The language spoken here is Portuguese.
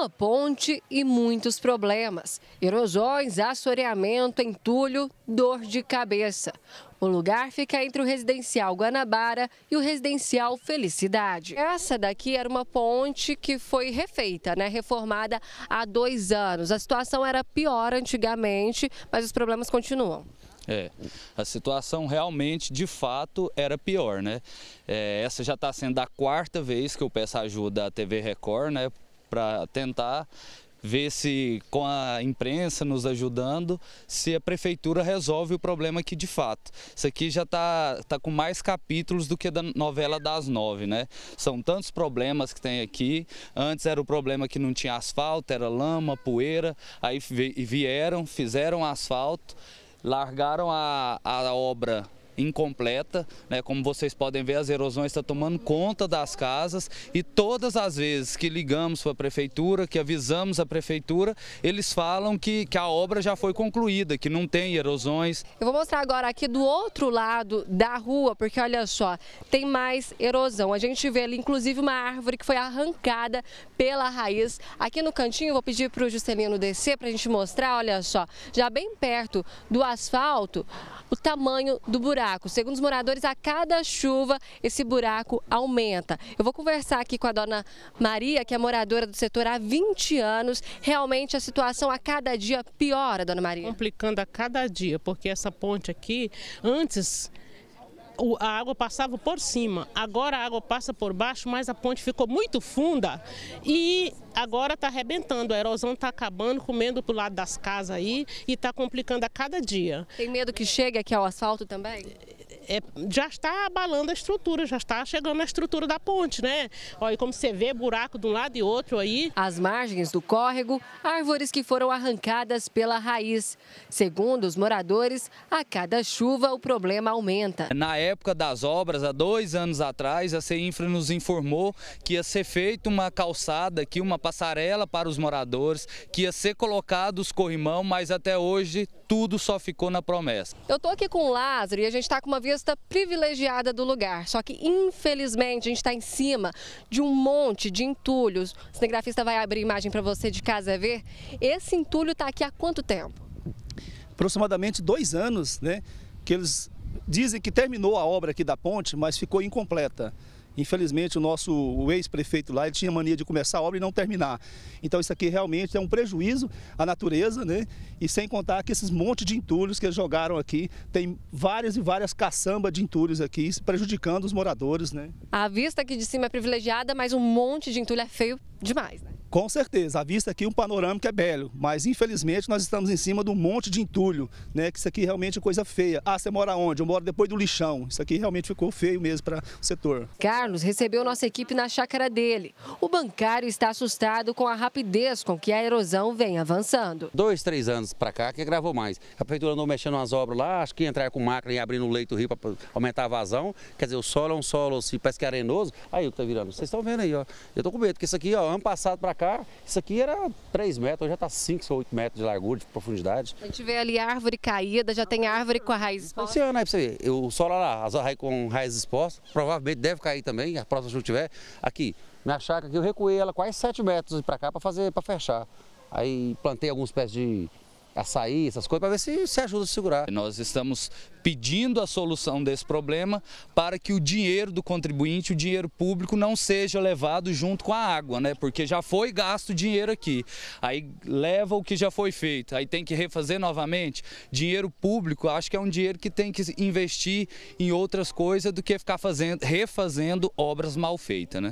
uma ponte e muitos problemas. Erosões, assoreamento, entulho, dor de cabeça. O lugar fica entre o residencial Guanabara e o residencial Felicidade. Essa daqui era uma ponte que foi refeita, né? reformada há dois anos. A situação era pior antigamente, mas os problemas continuam. É, a situação realmente, de fato, era pior, né? É, essa já está sendo a quarta vez que eu peço ajuda à TV Record, né? para tentar ver se com a imprensa nos ajudando, se a prefeitura resolve o problema aqui de fato. Isso aqui já está tá com mais capítulos do que da novela das nove, né? São tantos problemas que tem aqui. Antes era o problema que não tinha asfalto, era lama, poeira. Aí vieram, fizeram asfalto, largaram a, a obra incompleta, né? Como vocês podem ver, as erosões estão tomando conta das casas e todas as vezes que ligamos para a prefeitura, que avisamos a prefeitura, eles falam que, que a obra já foi concluída, que não tem erosões. Eu vou mostrar agora aqui do outro lado da rua, porque olha só, tem mais erosão. A gente vê ali, inclusive, uma árvore que foi arrancada pela raiz. Aqui no cantinho, vou pedir para o Juscelino descer para a gente mostrar, olha só, já bem perto do asfalto, o tamanho do buraco. Segundo os moradores, a cada chuva esse buraco aumenta. Eu vou conversar aqui com a dona Maria, que é moradora do setor há 20 anos. Realmente a situação a cada dia piora, dona Maria? Complicando a cada dia, porque essa ponte aqui, antes a água passava por cima, agora a água passa por baixo, mas a ponte ficou muito funda e agora está arrebentando, a erosão está acabando, comendo para o lado das casas aí e está complicando a cada dia. Tem medo que chegue aqui ao asfalto também? é, já está abalando a estrutura, já está chegando na estrutura da ponte, né? Olha, como você vê, buraco de um lado e outro aí. As margens do córrego, árvores que foram arrancadas pela raiz. Segundo os moradores, a cada chuva o problema aumenta. Na época das obras, há dois anos atrás, a CEINFRA nos informou que ia ser feita uma calçada aqui, uma passarela para os moradores, que ia ser colocado os corrimão, mas até hoje tudo só ficou na promessa. Eu estou aqui com o Lázaro e a gente está com uma vista privilegiada do lugar. Só que, infelizmente, a gente está em cima de um monte de entulhos. O cinegrafista vai abrir imagem para você de casa é ver. Esse entulho está aqui há quanto tempo? Aproximadamente dois anos, né? Que eles dizem que terminou a obra aqui da ponte, mas ficou incompleta. Infelizmente, o nosso ex-prefeito lá ele tinha mania de começar a obra e não terminar. Então, isso aqui realmente é um prejuízo à natureza, né? E sem contar que esses monte de entulhos que eles jogaram aqui, tem várias e várias caçambas de entulhos aqui, prejudicando os moradores, né? A vista aqui de cima é privilegiada, mas um monte de entulho é feio demais, né? Com certeza, a vista aqui um panorâmico é belo, mas infelizmente nós estamos em cima de um monte de entulho, né? Que isso aqui realmente é coisa feia. Ah, você mora onde? Eu moro depois do lixão. Isso aqui realmente ficou feio mesmo para o setor. Carlos recebeu nossa equipe na chácara dele. O bancário está assustado com a rapidez com que a erosão vem avançando. Dois, três anos para cá que gravou mais. A prefeitura andou mexendo umas obras lá, acho que entrar com máquina e abrindo o leito do rio para aumentar a vazão. Quer dizer, o solo é um solo, se parece que é arenoso. Aí o que está virando. Vocês estão vendo aí, ó. Eu estou com medo, porque isso aqui, ó, ano passado para cá cá, isso aqui era 3 metros, hoje já está 5 ou 8 metros de largura, de profundidade. A gente vê ali árvore caída, já tem árvore com a raiz exposta. Esse ano né, aí para você ver, o solo lá, as raiz com raiz exposta, provavelmente deve cair também, a próxima chuva tiver. Aqui, minha chácara aqui, eu recuei ela quase 7 metros para cá para fazer, para fechar. Aí plantei alguns pés de açaí, essas coisas, para ver se se ajuda a segurar. Nós estamos pedindo a solução desse problema para que o dinheiro do contribuinte, o dinheiro público, não seja levado junto com a água, né? Porque já foi gasto dinheiro aqui. Aí leva o que já foi feito, aí tem que refazer novamente. Dinheiro público, acho que é um dinheiro que tem que investir em outras coisas do que ficar fazendo, refazendo obras mal feitas, né?